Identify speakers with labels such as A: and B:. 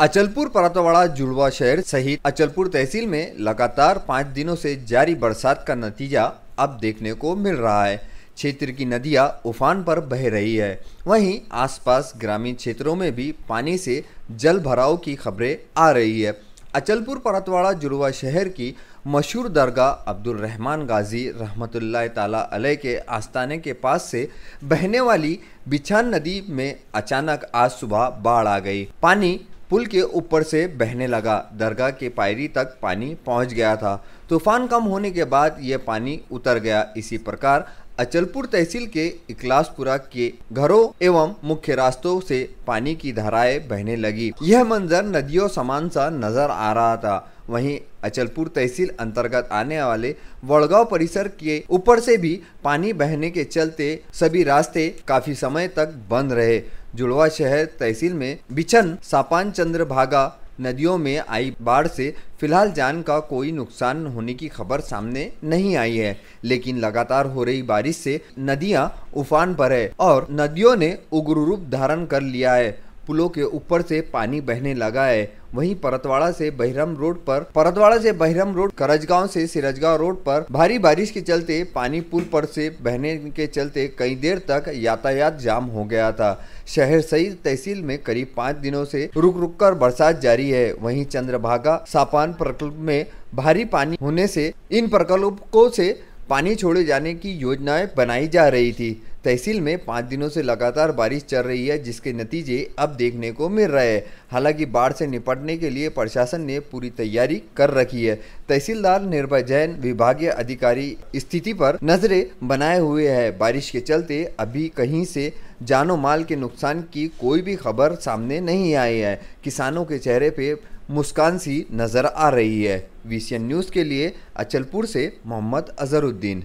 A: अचलपुर परतवाड़ा जुड़वा शहर सहित अचलपुर तहसील में लगातार पाँच दिनों से जारी बरसात का नतीजा अब देखने को मिल रहा है क्षेत्र की नदियां उफान पर बह रही है वहीं आसपास ग्रामीण क्षेत्रों में भी पानी से जल भराव की खबरें आ रही है अचलपुर परतवाड़ा जुड़वा शहर की मशहूर दरगाह अब्दुल रहमान गाजी रहमतुल्ला ताला के आस्थाने के पास से बहने वाली बिछान नदी में अचानक आज सुबह बाढ़ आ गई पानी पुल के ऊपर से बहने लगा दरगाह के पायरी तक पानी पहुंच गया था तूफान कम होने के बाद यह पानी उतर गया इसी प्रकार अचलपुर तहसील के इकलासपुरा के घरों एवं मुख्य रास्तों से पानी की धाराएं बहने लगी यह मंजर नदियों समान सा नजर आ रहा था वहीं अचलपुर तहसील अंतर्गत आने वाले वड़गांव परिसर के ऊपर से भी पानी बहने के चलते सभी रास्ते काफी समय तक बंद रहे जुड़वा शहर तहसील में बिछन सापान चंद्र भागा नदियों में आई बाढ़ से फिलहाल जान का कोई नुकसान होने की खबर सामने नहीं आई है लेकिन लगातार हो रही बारिश से नदियां उफान पर है और नदियों ने उग्र रूप धारण कर लिया है पुलों के ऊपर से पानी बहने लगा है वहीं परतवाड़ा से बहिरम रोड पर परतवाड़ा से बहिरम रोड करजगांव से सिरजगांव रोड पर भारी बारिश के चलते पानी पुल पर से बहने के चलते कई देर तक यातायात जाम हो गया था शहर सहित तहसील में करीब पाँच दिनों से रुक रुक कर बरसात जारी है वहीं चंद्रभागा सापान प्रकल्प में भारी पानी होने से इन प्रकल्पों से पानी छोड़े जाने की योजनाएं बनाई जा रही थी तहसील में पाँच दिनों से लगातार बारिश चल रही है जिसके नतीजे अब देखने को मिल रहे हैं हालांकि बाढ़ से निपटने के लिए प्रशासन ने पूरी तैयारी कर रखी है तहसीलदार निर्भय जैन विभागीय अधिकारी स्थिति पर नजरें बनाए हुए है बारिश के चलते अभी कहीं से जानो माल के नुकसान की कोई भी खबर सामने नहीं आई है किसानों के चेहरे पे मुस्कान सी नज़र आ रही है वी न्यूज़ के लिए अचलपुर से मोहम्मद अजहरुद्दीन